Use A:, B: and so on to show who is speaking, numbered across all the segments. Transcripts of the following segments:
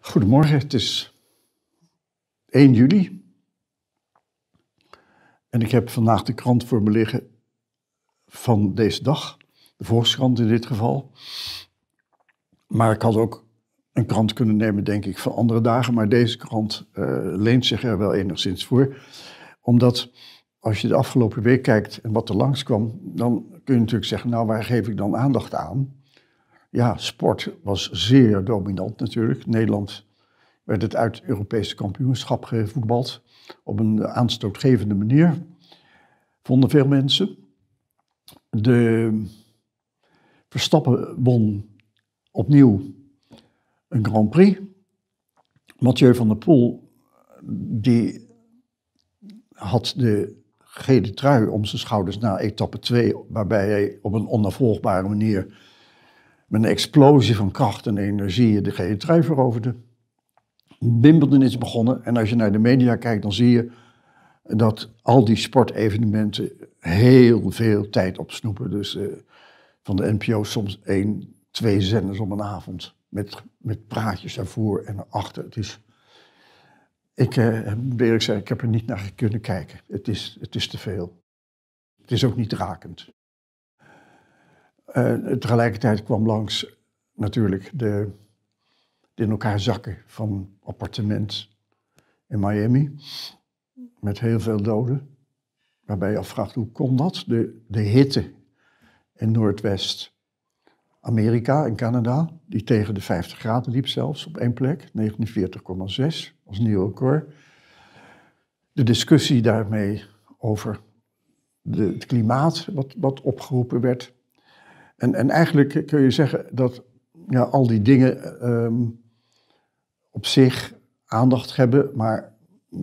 A: Goedemorgen, het is 1 juli. En ik heb vandaag de krant voor me liggen van deze dag. De Volkskrant in dit geval. Maar ik had ook een krant kunnen nemen, denk ik, van andere dagen. Maar deze krant eh, leent zich er wel enigszins voor. Omdat als je de afgelopen week kijkt en wat er langskwam, dan kun je natuurlijk zeggen, nou waar geef ik dan aandacht aan? Ja, sport was zeer dominant natuurlijk. Nederland werd het uit Europese kampioenschap gevoetbald. Op een aanstootgevende manier, vonden veel mensen. De Verstappen won opnieuw een Grand Prix. Mathieu van der Poel, die had de gele trui om zijn schouders na etappe 2, waarbij hij op een onafvolgbare manier met een explosie van kracht en energie de gele trui overde. Wimbledon is begonnen en als je naar de media kijkt, dan zie je dat al die sportevenementen heel veel tijd opsnoepen. Dus eh, van de NPO soms één, twee zenders om een avond. Met, met praatjes daarvoor en daarachter. Het is, ik eerlijk eh, zeggen, ik heb er niet naar kunnen kijken. Het is, het is te veel. Het is ook niet rakend. Eh, tegelijkertijd kwam langs natuurlijk de, de in elkaar zakken van appartement in Miami. Met heel veel doden. Waarbij je afvraagt hoe kon dat? De, de hitte in Noordwest-Amerika en Canada, die tegen de 50 graden liep zelfs op één plek, 49,6 als nieuw record. De discussie daarmee over de, het klimaat wat, wat opgeroepen werd. En, en eigenlijk kun je zeggen dat ja, al die dingen ehm, op zich aandacht hebben, maar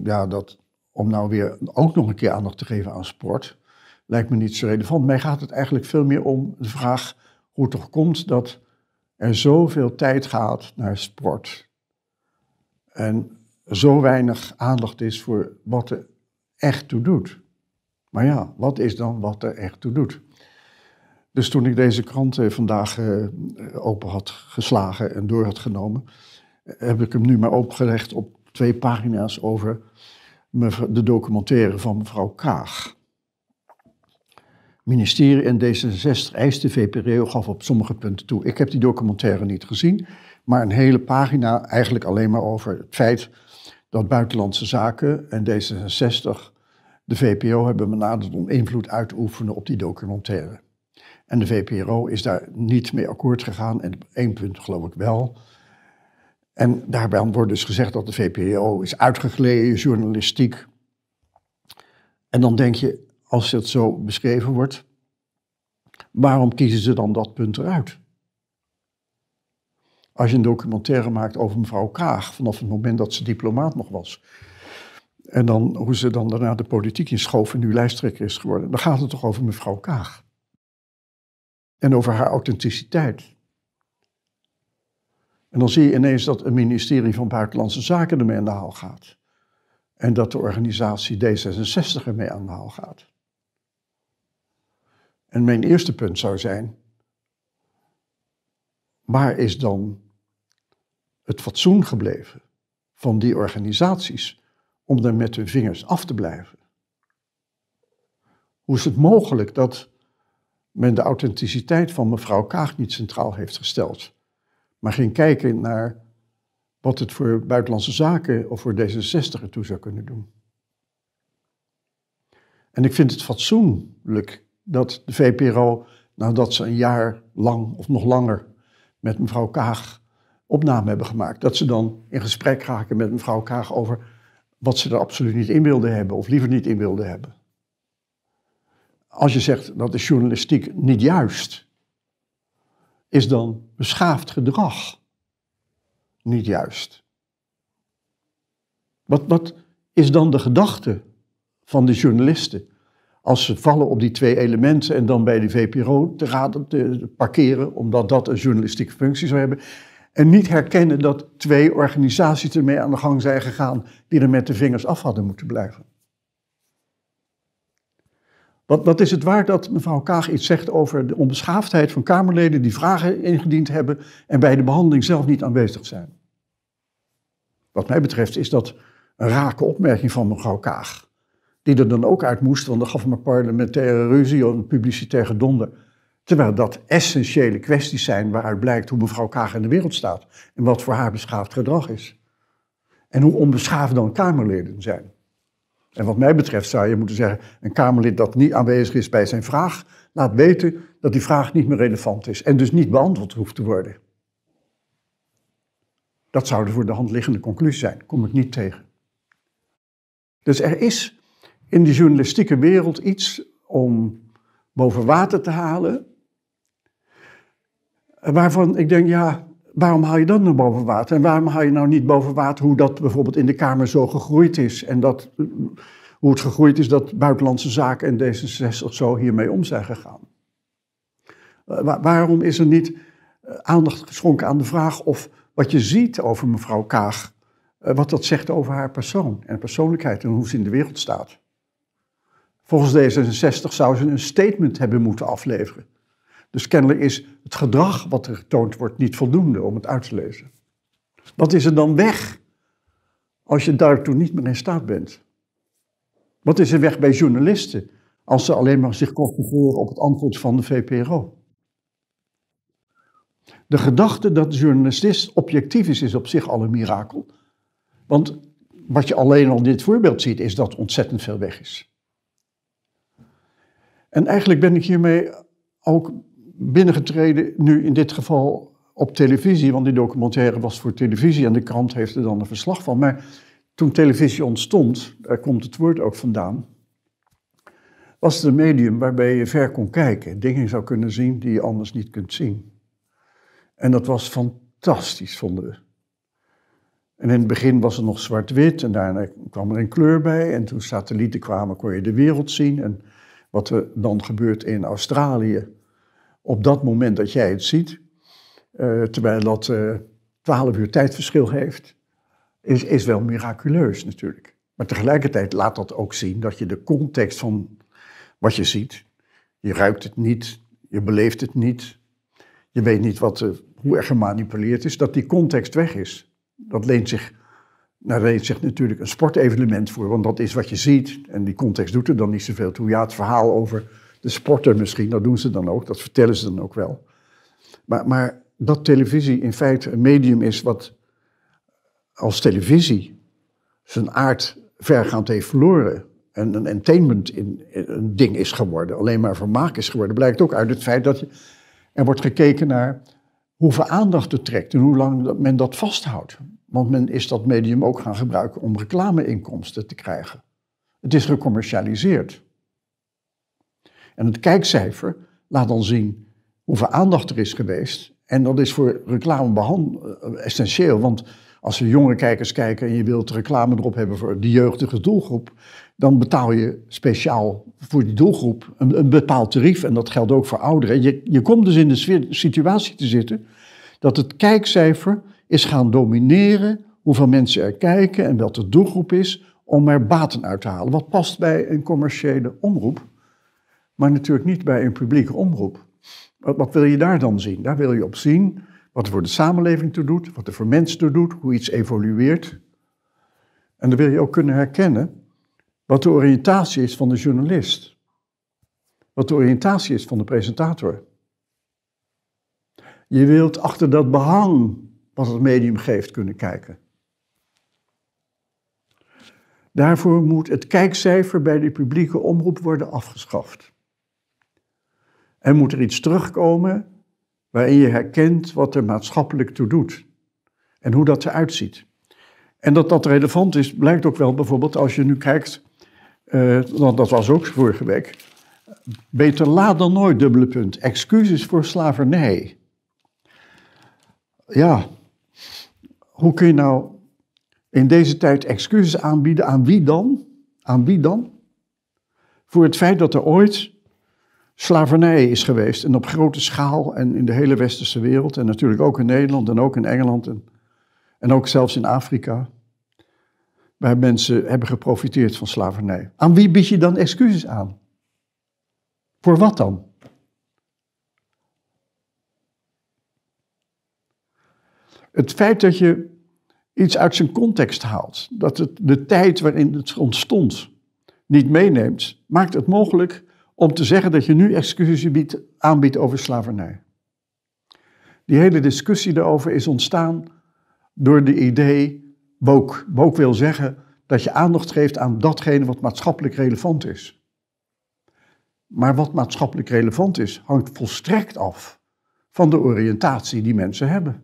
A: ja, dat, om nou weer ook nog een keer aandacht te geven aan sport, lijkt me niet zo relevant. Mij gaat het eigenlijk veel meer om de vraag hoe het toch komt dat er zoveel tijd gaat naar sport. En zo weinig aandacht is voor wat er echt toe doet. Maar ja, wat is dan wat er echt toe doet? Dus toen ik deze krant eh, vandaag eh, open had geslagen en door had genomen, heb ik hem nu maar opgelegd op twee pagina's over de documentaire van mevrouw Kaag. Ministerie en D66 de VPRO gaf op sommige punten toe. Ik heb die documentaire niet gezien, maar een hele pagina eigenlijk alleen maar over het feit dat Buitenlandse Zaken en D66 de VPO hebben benaderd om invloed uit te oefenen op die documentaire. En de VPRO is daar niet mee akkoord gegaan. En op één punt geloof ik wel. En daarbij wordt dus gezegd dat de VPRO is uitgegleden, journalistiek. En dan denk je, als het zo beschreven wordt, waarom kiezen ze dan dat punt eruit? Als je een documentaire maakt over mevrouw Kaag, vanaf het moment dat ze diplomaat nog was. En dan hoe ze dan daarna de politiek schoof en nu lijsttrekker is geworden. Dan gaat het toch over mevrouw Kaag en over haar authenticiteit. En dan zie je ineens dat een ministerie van Buitenlandse Zaken ermee aan de haal gaat. En dat de organisatie D66 ermee aan de haal gaat. En mijn eerste punt zou zijn, waar is dan het fatsoen gebleven van die organisaties om er met hun vingers af te blijven? Hoe is het mogelijk dat men de authenticiteit van mevrouw Kaag niet centraal heeft gesteld. Maar ging kijken naar wat het voor buitenlandse zaken of voor D66 ertoe zou kunnen doen. En ik vind het fatsoenlijk dat de VPRO, nadat nou, ze een jaar lang of nog langer met mevrouw Kaag opname hebben gemaakt, dat ze dan in gesprek raken met mevrouw Kaag over wat ze er absoluut niet in wilden hebben of liever niet in wilden hebben als je zegt dat is journalistiek niet juist, is dan beschaafd gedrag niet juist. Wat, wat is dan de gedachte van de journalisten als ze vallen op die twee elementen en dan bij de VPRO te, raden, te parkeren, omdat dat een journalistieke functie zou hebben, en niet herkennen dat twee organisaties ermee aan de gang zijn gegaan die er met de vingers af hadden moeten blijven? Wat, wat, is het waar dat mevrouw Kaag iets zegt over de onbeschaafdheid van Kamerleden die vragen ingediend hebben en bij de behandeling zelf niet aanwezig zijn? Wat mij betreft is dat een rake opmerking van mevrouw Kaag, die er dan ook uit moest, want dan gaf een parlementaire ruzie en publicitaire donder. Terwijl dat essentiële kwesties zijn waaruit blijkt hoe mevrouw Kaag in de wereld staat en wat voor haar beschaafd gedrag is. En hoe onbeschaafd dan Kamerleden zijn. En wat mij betreft zou je moeten zeggen, een Kamerlid dat niet aanwezig is bij zijn vraag, laat weten dat die vraag niet meer relevant is en dus niet beantwoord hoeft te worden. Dat zou de voor de hand liggende conclusie zijn, kom ik niet tegen. Dus er is in de journalistieke wereld iets om boven water te halen, waarvan ik denk, ja, waarom haal je dat nou boven water? En waarom haal je nou niet boven water hoe dat bijvoorbeeld in de Kamer zo gegroeid is? En dat, eh, hoe het gegroeid is dat buitenlandse zaken en D66 zo hiermee om zijn gegaan? Eh, waarom is er niet eh, aandacht geschonken aan de vraag of wat je ziet over mevrouw Kaag, wat dat zegt over haar persoon en persoonlijkheid en hoe ze in de wereld staat? Volgens D66 zou ze een statement hebben moeten afleveren. Dus kennelijk is het gedrag wat er getoond wordt niet voldoende om het uit te lezen. Wat is er dan weg als je daartoe niet meer in staat bent? Wat is er weg bij journalisten als ze alleen maar zich concentreren op het antwoord van de VPRO? De gedachte dat de journalist objectief is, is op zich al een mirakel. Want wat je alleen al in dit voorbeeld ziet, is dat ontzettend veel weg is. En eigenlijk ben ik hiermee ook binnengetreden, nu in dit geval op televisie, want die documentaire was voor televisie en de krant heeft er dan een verslag van. Maar toen televisie ontstond, daar komt het woord ook vandaan, was het een medium waarbij je ver kon kijken, dingen zou kunnen zien die je anders niet kunt zien. En dat was fantastisch, vonden we. En in het begin was het nog zwart-wit en daarna kwam er een kleur bij. En toen satellieten kwamen kon je de wereld zien. En wat er dan gebeurt in Australië, op dat moment dat jij het ziet, eh, terwijl dat uh, eh, 12 uur tijdverschil heeft, is, is wel miraculeus natuurlijk. Maar tegelijkertijd laat dat ook zien dat je de context van wat je ziet, je ruikt het niet, je beleeft het niet, je weet niet wat, eh, hoe er gemanipuleerd is, dat die context weg is. Dat leent zich, nou, leent zich natuurlijk een sportevenement voor, want dat is wat je ziet en die context doet er dan niet zoveel toe. Ja, het verhaal over de sporter misschien, dat doen ze dan ook, dat vertellen ze dan ook wel. Maar, maar dat televisie in feite een medium is wat als televisie zijn aard vergaand heeft verloren. En een entertainment in, een ding is geworden, alleen maar vermaak is geworden. Blijkt ook uit het feit dat je, er wordt gekeken naar hoeveel aandacht het trekt en hoe lang men dat vasthoudt. Want men is dat medium ook gaan gebruiken om reclameinkomsten te krijgen. Het is gecommercialiseerd. En het kijkcijfer laat dan zien hoeveel aandacht er is geweest. En dat is voor reclame eh, essentieel, want als er jonge kijkers kijken en je wilt reclame erop hebben voor die jeugdige doelgroep, dan betaal je speciaal voor die doelgroep een, een bepaald tarief. En dat geldt ook voor ouderen. Je, je komt dus in de situatie te zitten dat het kijkcijfer is gaan domineren hoeveel mensen er kijken en wat de doelgroep is, om er baten uit te halen. Wat past bij een commerciële omroep? maar natuurlijk niet bij een publieke omroep. Wat, wil je daar dan zien? Daar wil je op zien wat er voor de samenleving toe doet, wat er voor mensen toe doet, hoe iets evolueert. En dan wil je ook kunnen herkennen wat de oriëntatie is van de journalist, wat de oriëntatie is van de presentator. Je wilt achter dat behang wat het medium geeft kunnen kijken. Daarvoor moet het kijkcijfer bij de publieke omroep worden afgeschaft. En moet er iets terugkomen waarin je herkent wat er maatschappelijk toe doet en hoe dat eruit ziet. En dat dat relevant is, blijkt ook wel bijvoorbeeld als je nu kijkt, eh, want dat was ook vorige week, beter laat dan nooit, dubbele punt, excuses voor slavernij. Ja, hoe kun je nou in deze tijd excuses aanbieden aan wie dan? Aan wie dan? Voor het feit dat er ooit slavernij is geweest. En op grote schaal en in de hele westerse wereld. En natuurlijk ook in Nederland en ook in Engeland. En, en ook zelfs in Afrika. Waar mensen hebben geprofiteerd van slavernij. Aan wie bied je dan excuses aan? Voor wat dan? Het feit dat je iets uit zijn context haalt, dat het de tijd waarin het ontstond niet meeneemt, maakt het mogelijk om te zeggen dat je nu excuses biedt, aanbiedt over slavernij. Die hele discussie daarover is ontstaan door de idee Boek Boek wil zeggen dat je aandacht geeft aan datgene wat maatschappelijk relevant is. Maar wat maatschappelijk relevant is, hangt volstrekt af van de oriëntatie die mensen hebben.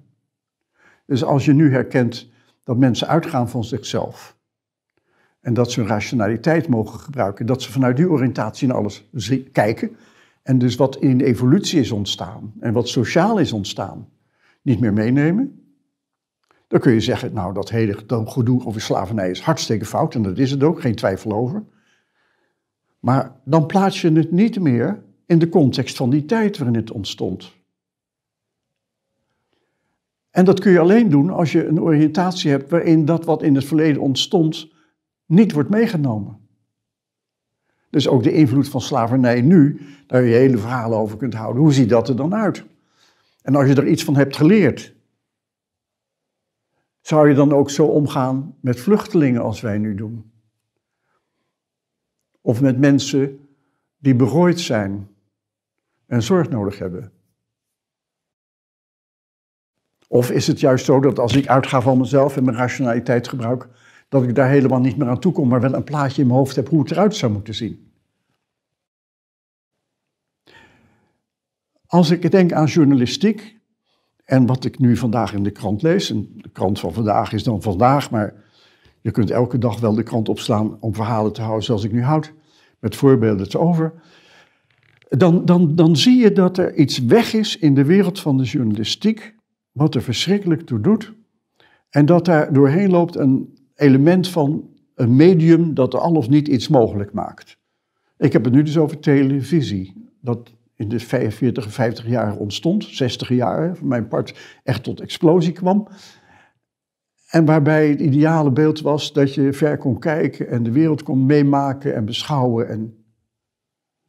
A: Dus als je nu herkent dat mensen uitgaan van zichzelf, en dat ze hun rationaliteit mogen gebruiken. Dat ze vanuit die oriëntatie naar alles kijken. En dus wat in evolutie is ontstaan en wat sociaal is ontstaan, niet meer meenemen. Dan kun je zeggen, nou dat hele gedoe over slavernij is hartstikke fout. En dat is het ook, geen twijfel over. Maar dan plaats je het niet meer in de context van die tijd waarin het ontstond. En dat kun je alleen doen als je een oriëntatie hebt waarin dat wat in het verleden ontstond niet wordt meegenomen. Dus ook de invloed van slavernij nu, daar je hele verhalen over kunt houden. Hoe ziet dat er dan uit? En als je er iets van hebt geleerd, zou je dan ook zo omgaan met vluchtelingen als wij nu doen? Of met mensen die berooid zijn en zorg nodig hebben? Of is het juist zo dat als ik uitga van mezelf en mijn rationaliteit gebruik, dat ik daar helemaal niet meer aan toe kom, maar wel een plaatje in mijn hoofd heb hoe het eruit zou moeten zien. Als ik denk aan journalistiek en wat ik nu vandaag in de krant lees, en de krant van vandaag is dan vandaag, maar je kunt elke dag wel de krant opslaan om verhalen te houden zoals ik nu houd, met voorbeelden te over. Dan, dan, dan zie je dat er iets weg is in de wereld van de journalistiek, wat er verschrikkelijk toe doet. En dat daar doorheen loopt een element van een medium dat al of niet iets mogelijk maakt. Ik heb het nu dus over televisie. Dat in de 45, 50 jaar ontstond, 60 jaar, van mijn part echt tot explosie kwam. En waarbij het ideale beeld was dat je ver kon kijken en de wereld kon meemaken en beschouwen. En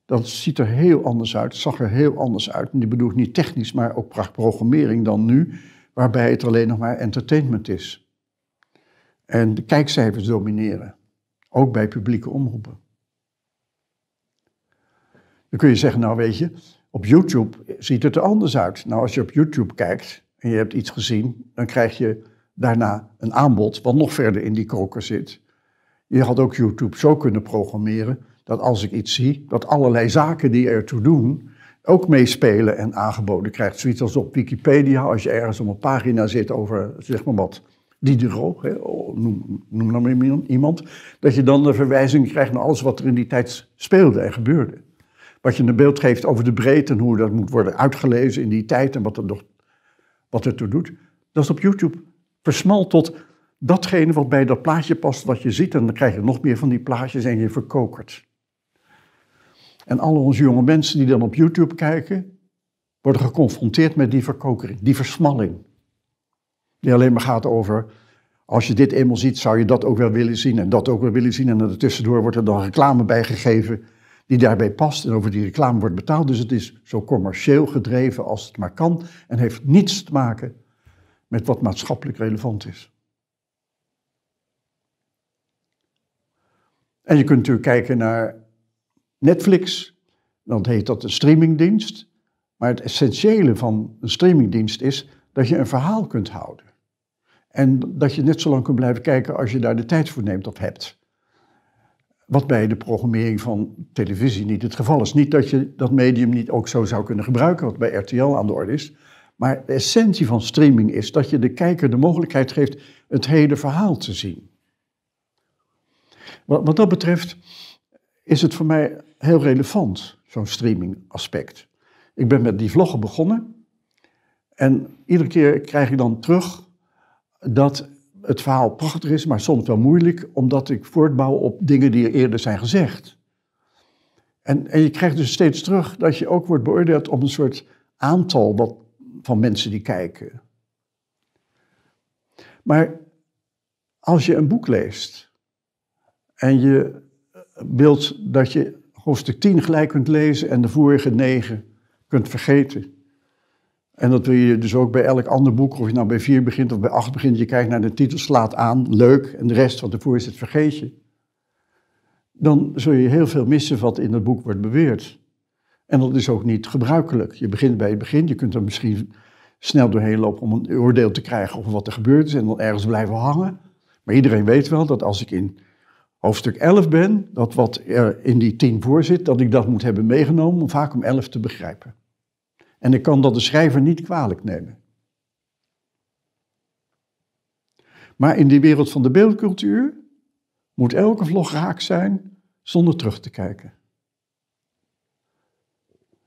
A: dat ziet er heel anders uit, zag er heel anders uit. En die bedoel ik niet technisch, maar ook programmering dan nu, waarbij het alleen nog maar entertainment is. En de kijkcijfers domineren, ook bij publieke omroepen. Dan kun je zeggen, nou weet je, op YouTube ziet het er anders uit. Nou, als je op YouTube kijkt en je hebt iets gezien, dan krijg je daarna een aanbod wat nog verder in die koker zit. Je had ook YouTube zo kunnen programmeren dat als ik iets zie, dat allerlei zaken die ertoe doen, ook meespelen en aangeboden krijgt. Zoiets als op Wikipedia, als je ergens op een pagina zit over, zeg maar wat, Diderot, hè, noem, noem nou maar iemand, dat je dan een verwijzing krijgt naar alles wat er in die tijd speelde en gebeurde. Wat je een beeld geeft over de breedte en hoe dat moet worden uitgelezen in die tijd en wat, er nog, wat er toe doet. Dat is op YouTube versmalt tot datgene wat bij dat plaatje past, wat je ziet. En dan krijg je nog meer van die plaatjes en je verkokert. En alle onze jonge mensen die dan op YouTube kijken, worden geconfronteerd met die verkokering, die versmalling die alleen maar gaat over als je dit eenmaal ziet, zou je dat ook wel willen zien en dat ook wel willen zien. En tussendoor wordt er dan reclame bijgegeven die daarbij past. En over die reclame wordt betaald. Dus het is zo commercieel gedreven als het maar kan. En heeft niets te maken met wat maatschappelijk relevant is. En je kunt natuurlijk kijken naar Netflix. Dan heet dat een streamingdienst. Maar het essentiële van een streamingdienst is dat je een verhaal kunt houden. En dat je net zo lang kunt blijven kijken als je daar de tijd voor neemt of hebt. Wat bij de programmering van televisie niet het geval is. Niet dat je dat medium niet ook zo zou kunnen gebruiken, wat bij RTL aan de orde is. Maar de essentie van streaming is dat je de kijker de mogelijkheid geeft het hele verhaal te zien. Wat, wat dat betreft is het voor mij heel relevant, zo'n streaming aspect. Ik ben met die vloggen begonnen en iedere keer krijg ik dan terug dat het verhaal prachtig is, maar soms wel moeilijk, omdat ik voortbouw op dingen die er eerder zijn gezegd. En, en je krijgt dus steeds terug dat je ook wordt beoordeeld op een soort aantal wat, van mensen die kijken. Maar als je een boek leest en je wilt dat je hoofdstuk 10 gelijk kunt lezen en de vorige 9 kunt vergeten, en dat wil je dus ook bij elk ander boek, of je nou bij vier begint of bij acht begint, je kijkt naar de titel, slaat aan, leuk, en de rest wat ervoor voorzit het vergeet je. Dan zul je heel veel missen wat in het boek wordt beweerd. En dat is ook niet gebruikelijk. Je begint bij het begin, je kunt er misschien snel doorheen lopen om een oordeel te krijgen over wat er gebeurd is en dan ergens blijven hangen. Maar iedereen weet wel dat als ik in hoofdstuk 11 ben, dat wat er in die tien voor zit, dat ik dat moet hebben meegenomen om vaak om 11 te begrijpen. En ik kan dat de schrijver niet kwalijk nemen. Maar in die wereld van de beeldcultuur moet elke vlog raak zijn zonder terug te kijken.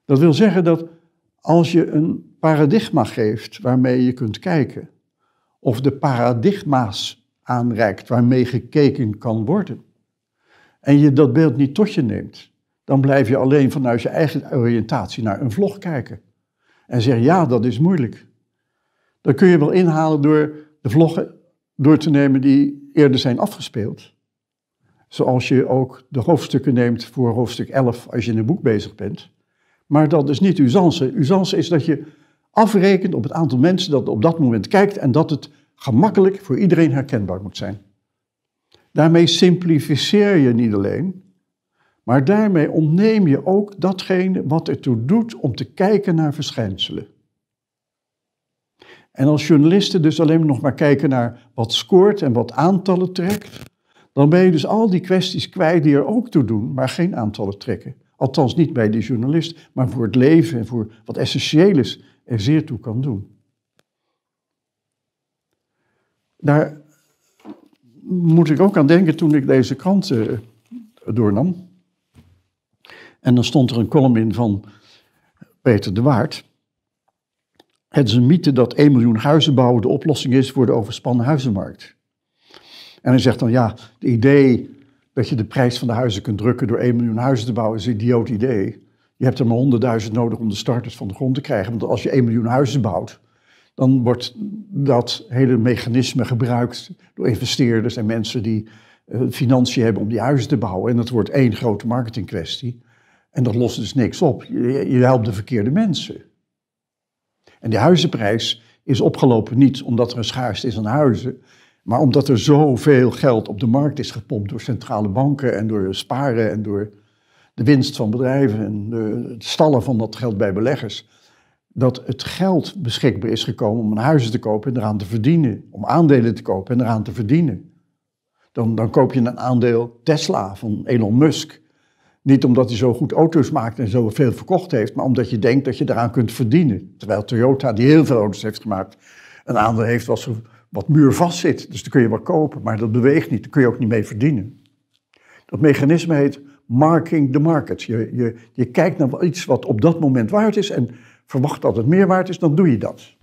A: Dat wil zeggen dat als je een paradigma geeft waarmee je kunt kijken, of de paradigma's aanreikt waarmee gekeken kan worden, en je dat beeld niet tot je neemt, dan blijf je alleen vanuit je eigen oriëntatie naar een vlog kijken en zeggen, ja, dat is moeilijk. Dat kun je wel inhalen door de vloggen door te nemen die eerder zijn afgespeeld. Zoals je ook de hoofdstukken neemt voor hoofdstuk 11 als je in een boek bezig bent. Maar dat is niet usance. Usance is dat je afrekent op het aantal mensen dat op dat moment kijkt en dat het gemakkelijk voor iedereen herkenbaar moet zijn. Daarmee simplificeer je niet alleen, maar daarmee ontneem je ook datgene wat ertoe doet om te kijken naar verschijnselen. En als journalisten dus alleen nog maar kijken naar wat scoort en wat aantallen trekt, dan ben je dus al die kwesties kwijt die er ook toe doen, maar geen aantallen trekken. Althans niet bij de journalist, maar voor het leven en voor wat essentieel is, er zeer toe kan doen. Daar moet ik ook aan denken toen ik deze krant eh, doornam. En dan stond er een column in van Peter de Waard. Het is een mythe dat 1 miljoen huizen bouwen de oplossing is voor de overspannen huizenmarkt. En hij zegt dan, ja, het idee dat je de prijs van de huizen kunt drukken door 1 miljoen huizen te bouwen is een idioot idee. Je hebt er maar 100.000 nodig om de starters van de grond te krijgen. Want als je 1 miljoen huizen bouwt, dan wordt dat hele mechanisme gebruikt door investeerders en mensen die eh, financiën hebben om die huizen te bouwen. En dat wordt één grote marketingkwestie. En dat lost dus niks op. Je, je helpt de verkeerde mensen. En die huizenprijs is opgelopen niet omdat er een schaarste is aan huizen, maar omdat er zoveel geld op de markt is gepompt door centrale banken en door sparen en door de winst van bedrijven en het stallen van dat geld bij beleggers, dat het geld beschikbaar is gekomen om een huis te kopen en eraan te verdienen, om aandelen te kopen en eraan te verdienen. Dan, dan koop je een aandeel Tesla van Elon Musk niet omdat hij zo goed auto's maakt en zo veel verkocht heeft, maar omdat je denkt dat je daaraan kunt verdienen. Terwijl Toyota, die heel veel auto's heeft gemaakt, een aandeel heeft wat, zo, wat muurvast zit. Dus dan kun je wel kopen, maar dat beweegt niet. Daar kun je ook niet mee verdienen. Dat mechanisme heet marking the market. Je, je, je kijkt naar iets wat op dat moment waard is en verwacht dat het meer waard is, dan doe je dat.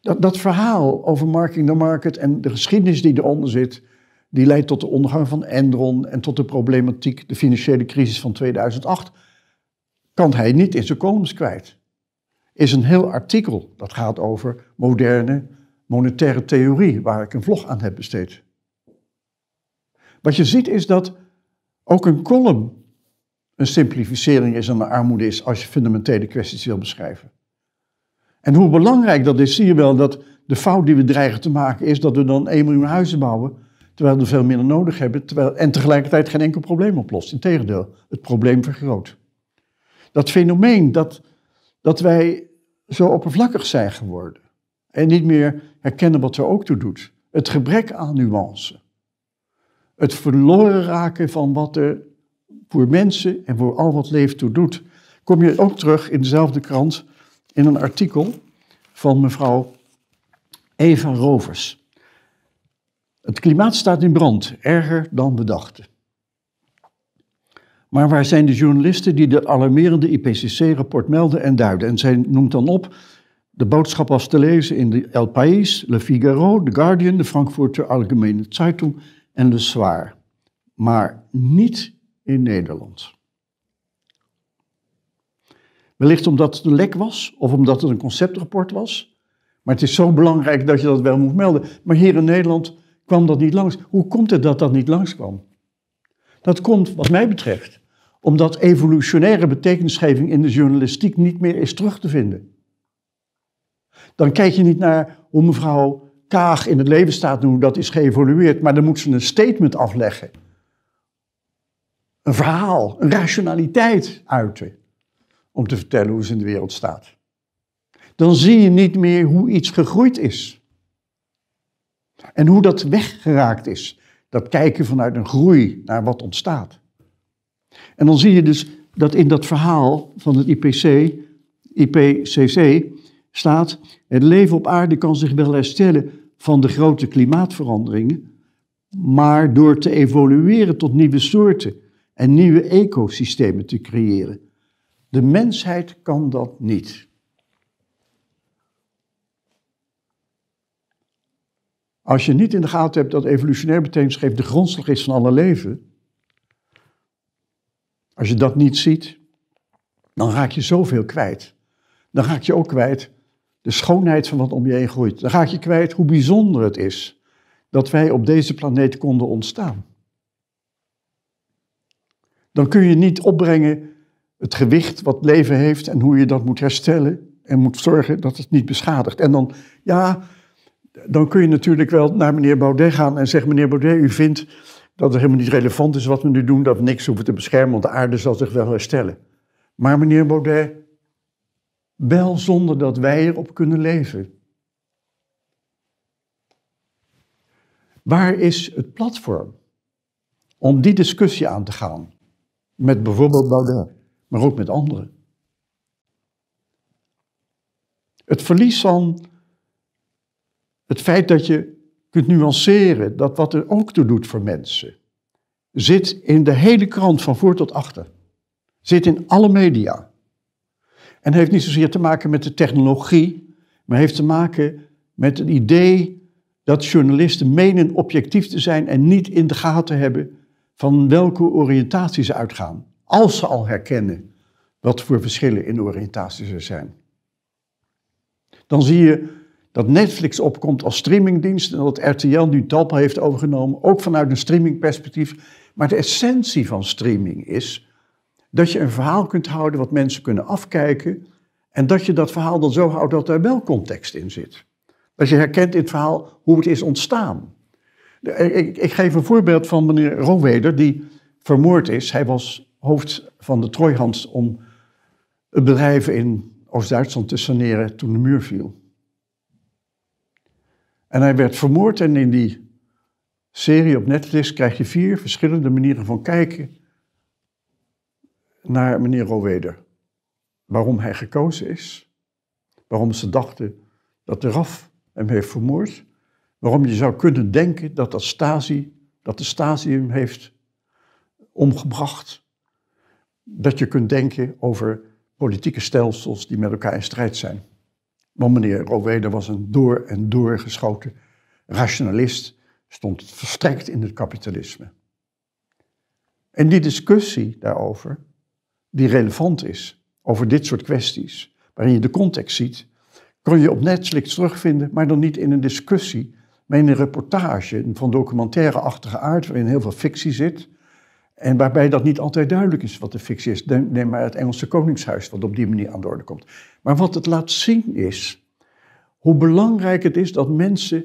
A: Dat, dat verhaal over marking the market en de geschiedenis die eronder zit, die leidt tot de ondergang van Enron en tot de problematiek, de financiële crisis van 2008. Kan hij niet in zijn columns kwijt. Is een heel artikel dat gaat over moderne monetaire theorie, waar ik een vlog aan heb besteed. Wat je ziet is dat ook een column een simplificering is en de armoede is als je fundamentele kwesties wil beschrijven. En hoe belangrijk dat is, zie je wel dat de fout die we dreigen te maken is dat we dan 1 miljoen huizen bouwen terwijl we veel minder nodig hebben, terwijl, en tegelijkertijd geen enkel probleem oplost. Integendeel, het probleem vergroot. Dat fenomeen dat, dat wij zo oppervlakkig zijn geworden en niet meer herkennen wat er ook toe doet. Het gebrek aan nuance. Het verloren raken van wat er voor mensen en voor al wat leeft toe doet. Kom je ook terug in dezelfde krant in een artikel van mevrouw Eva Rovers. Het klimaat staat in brand, erger dan we dachten. Maar waar zijn de journalisten die de alarmerende IPCC-rapport melden en duiden? En zij noemt dan op, de boodschap was te lezen in de El País, Le Figaro, The Guardian, de Frankfurter Allgemeine Zeitung en Le Soir. Maar niet in Nederland. Wellicht omdat het een lek was of omdat het een conceptrapport was. Maar het is zo belangrijk dat je dat wel moet melden. Maar hier in Nederland kwam dat niet langs. Hoe komt het dat dat niet langskwam? Dat komt, wat mij betreft, omdat evolutionaire betekenisgeving in de journalistiek niet meer is terug te vinden. Dan kijk je niet naar hoe mevrouw Kaag in het leven staat en hoe dat is geëvolueerd, maar dan moet ze een statement afleggen. Een verhaal, een rationaliteit uiten om te vertellen hoe ze in de wereld staat. Dan zie je niet meer hoe iets gegroeid is. En hoe dat weggeraakt is, dat kijken vanuit een groei naar wat ontstaat. En dan zie je dus dat in dat verhaal van het IPC, IPCC staat, het leven op aarde kan zich wel herstellen van de grote klimaatveranderingen, maar door te evolueren tot nieuwe soorten en nieuwe ecosystemen te creëren. De mensheid kan dat niet. Als je niet in de gaten hebt dat evolutionair betekenis geeft de grondslag is van alle leven. Als je dat niet ziet, dan raak je zoveel kwijt. Dan raak je ook kwijt de schoonheid van wat om je heen groeit. Dan raak je kwijt hoe bijzonder het is dat wij op deze planeet konden ontstaan. Dan kun je niet opbrengen het gewicht wat leven heeft en hoe je dat moet herstellen en moet zorgen dat het niet beschadigt. En dan, ja, dan kun je natuurlijk wel naar meneer Baudet gaan en zeggen: meneer Baudet, u vindt dat het helemaal niet relevant is wat we nu doen, dat we niks hoeven te beschermen, want de aarde zal zich wel herstellen. Maar meneer Baudet, wel zonder dat wij erop kunnen leven. Waar is het platform om die discussie aan te gaan? Met bijvoorbeeld Baudet, maar ook met anderen. Het verlies van het feit dat je kunt nuanceren, dat wat er ook toe doet voor mensen, zit in de hele krant van voor tot achter. Zit in alle media. En heeft niet zozeer te maken met de technologie, maar heeft te maken met het idee dat journalisten menen objectief te zijn en niet in de gaten hebben van welke oriëntatie ze uitgaan. Als ze al herkennen wat voor verschillen in oriëntaties er zijn. Dan zie je dat Netflix opkomt als streamingdienst en dat RTL nu Talpa heeft overgenomen, ook vanuit een streamingperspectief. Maar de essentie van streaming is dat je een verhaal kunt houden wat mensen kunnen afkijken en dat je dat verhaal dan zo houdt dat er wel context in zit. Dat je herkent in het verhaal hoe het is ontstaan. Ik, geef een voorbeeld van meneer Rowweder die vermoord is. Hij was hoofd van de Trojhans om bedrijf in Oost-Duitsland te saneren toen de muur viel. En hij werd vermoord en in die serie op Netflix krijg je vier verschillende manieren van kijken naar meneer Roweder. Waarom hij gekozen is, waarom ze dachten dat de RAF hem heeft vermoord, waarom je zou kunnen denken dat, dat, Stasi, dat de Stasi hem heeft omgebracht, dat je kunt denken over politieke stelsels die met elkaar in strijd zijn. Want meneer Roweder was een door en door geschoten rationalist, stond verstrekt in het kapitalisme. En die discussie daarover, die relevant is, over dit soort kwesties, waarin je de context ziet, kun je op Netflix terugvinden, maar dan niet in een discussie, maar in een reportage van documentaire-achtige aard, waarin heel veel fictie zit, en waarbij dat niet altijd duidelijk is wat de fictie is. Neem maar het Engelse Koningshuis, wat op die manier aan de orde komt. Maar wat het laat zien is hoe belangrijk het is dat mensen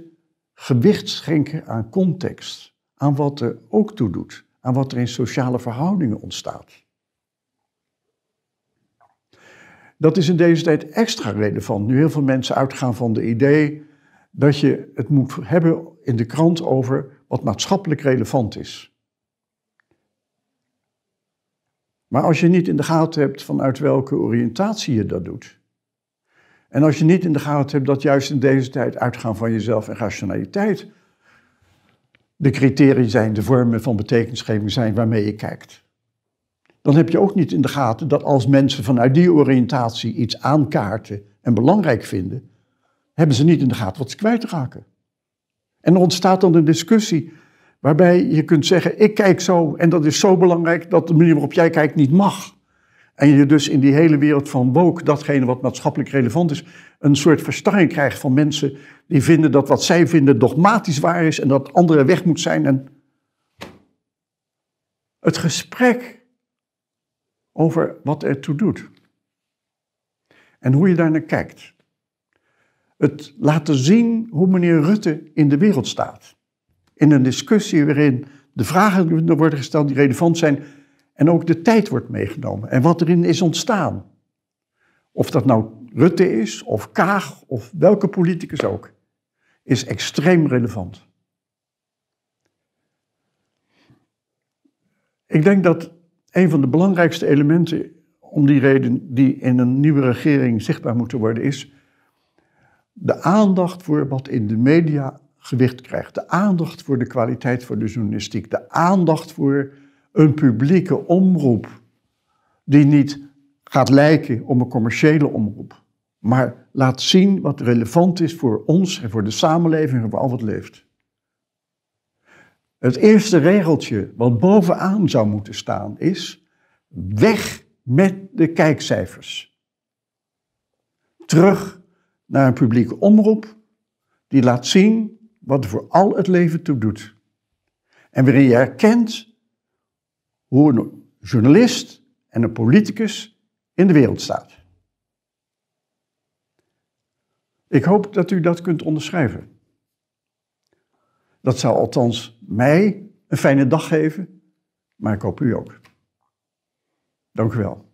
A: gewicht schenken aan context. Aan wat er ook toe doet. Aan wat er in sociale verhoudingen ontstaat. Dat is in deze tijd extra relevant. Nu heel veel mensen uitgaan van de idee dat je het moet hebben in de krant over wat maatschappelijk relevant is. Maar als je niet in de gaten hebt vanuit welke oriëntatie je dat doet. En als je niet in de gaten hebt dat juist in deze tijd uitgaan van jezelf en rationaliteit de criteria zijn, de vormen van betekenisgeving zijn waarmee je kijkt. Dan heb je ook niet in de gaten dat als mensen vanuit die oriëntatie iets aankaarten en belangrijk vinden, hebben ze niet in de gaten wat ze kwijtraken. En er ontstaat dan een discussie Waarbij je kunt zeggen, ik kijk zo en dat is zo belangrijk dat de manier waarop jij kijkt niet mag. En je dus in die hele wereld van woke, datgene wat maatschappelijk relevant is, een soort verstarring krijgt van mensen die vinden dat wat zij vinden dogmatisch waar is en dat anderen weg moet zijn. En het gesprek over wat er toe doet en hoe je daar naar kijkt. Het laten zien hoe meneer Rutte in de wereld staat in een discussie waarin de vragen worden gesteld die relevant zijn en ook de tijd wordt meegenomen en wat erin is ontstaan. Of dat nou Rutte is, of Kaag, of welke politicus ook, is extreem relevant. Ik denk dat een van de belangrijkste elementen om die reden die in een nieuwe regering zichtbaar moeten worden is de aandacht voor wat in de media gewicht krijgt. De aandacht voor de kwaliteit van de journalistiek. De aandacht voor een publieke omroep. Die niet gaat lijken om een commerciële omroep. Maar laat zien wat relevant is voor ons en voor de samenleving en voor al wat leeft. Het eerste regeltje wat bovenaan zou moeten staan is: weg met de kijkcijfers. Terug naar een publieke omroep die laat zien wat voor al het leven toe doet. En waarin je herkent hoe een journalist en een politicus in de wereld staat. Ik hoop dat u dat kunt onderschrijven. Dat zou althans mij een fijne dag geven, maar ik hoop u ook. Dank u wel.